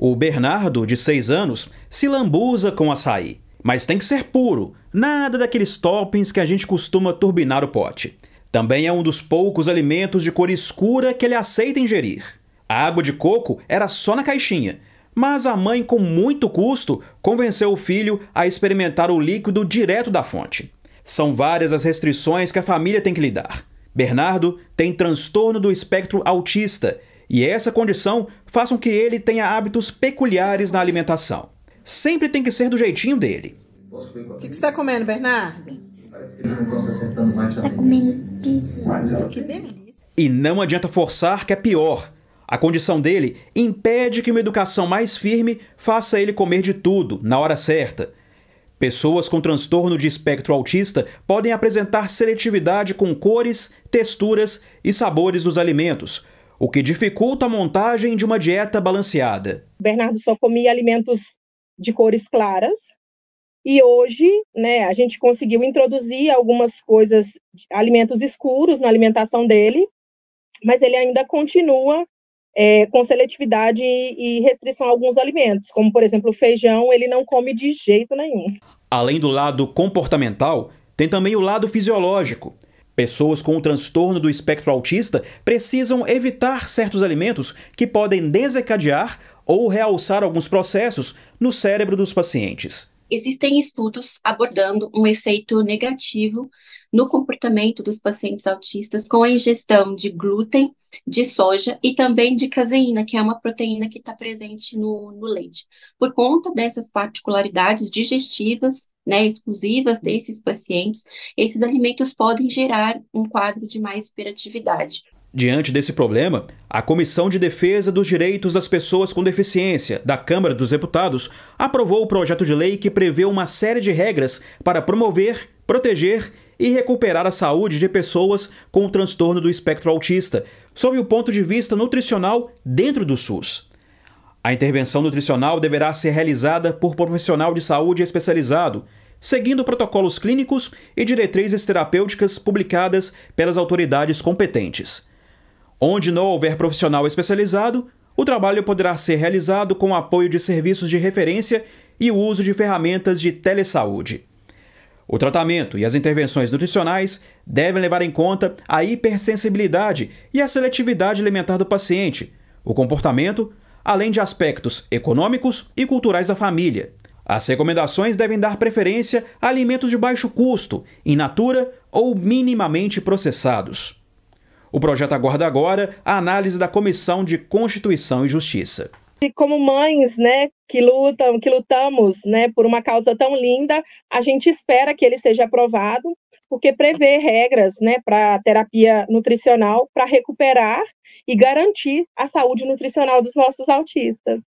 O Bernardo, de 6 anos, se lambuza com açaí, mas tem que ser puro, nada daqueles toppings que a gente costuma turbinar o pote. Também é um dos poucos alimentos de cor escura que ele aceita ingerir. A água de coco era só na caixinha, mas a mãe, com muito custo, convenceu o filho a experimentar o líquido direto da fonte. São várias as restrições que a família tem que lidar. Bernardo tem transtorno do espectro autista e é essa condição faz com que ele tenha hábitos peculiares na alimentação. Sempre tem que ser do jeitinho dele. O que, você está comendo, Bernardo? Parece que não mais tá comendo pizza. Que delícia. E não adianta forçar, que é pior. A condição dele impede que uma educação mais firme faça ele comer de tudo, na hora certa. Pessoas com transtorno de espectro autista podem apresentar seletividade com cores, texturas e sabores dos alimentos, o que dificulta a montagem de uma dieta balanceada. Bernardo só comia alimentos de cores claras e hoje, né, a gente conseguiu introduzir algumas coisas, alimentos escuros na alimentação dele, mas ele ainda continua é, com seletividade e restrição a alguns alimentos, como por exemplo o feijão, ele não come de jeito nenhum. Além do lado comportamental, tem também o lado fisiológico. Pessoas com transtorno do espectro autista precisam evitar certos alimentos que podem desencadear ou realçar alguns processos no cérebro dos pacientes. Existem estudos abordando um efeito negativo no comportamento dos pacientes autistas com a ingestão de glúten, de soja e também de caseína, que é uma proteína que está presente no, no leite. Por conta dessas particularidades digestivas, né, exclusivas desses pacientes, esses alimentos podem gerar um quadro de mais hiperatividade. Diante desse problema, a Comissão de Defesa dos Direitos das Pessoas com Deficiência da Câmara dos Deputados aprovou o projeto de lei que prevê uma série de regras para promover, proteger e recuperar a saúde de pessoas com o transtorno do espectro autista, sob o ponto de vista nutricional dentro do SUS. A intervenção nutricional deverá ser realizada por profissional de saúde especializado, seguindo protocolos clínicos e diretrizes terapêuticas publicadas pelas autoridades competentes. Onde não houver profissional especializado, o trabalho poderá ser realizado com o apoio de serviços de referência e o uso de ferramentas de telesaúde. O tratamento e as intervenções nutricionais devem levar em conta a hipersensibilidade e a seletividade alimentar do paciente, o comportamento, além de aspectos econômicos e culturais da família. As recomendações devem dar preferência a alimentos de baixo custo, in natura ou minimamente processados. O projeto aguarda agora a análise da Comissão de Constituição e Justiça. E como mães, né, que lutam, que lutamos, né, por uma causa tão linda, a gente espera que ele seja aprovado, porque prevê regras, né, para terapia nutricional para recuperar e garantir a saúde nutricional dos nossos autistas.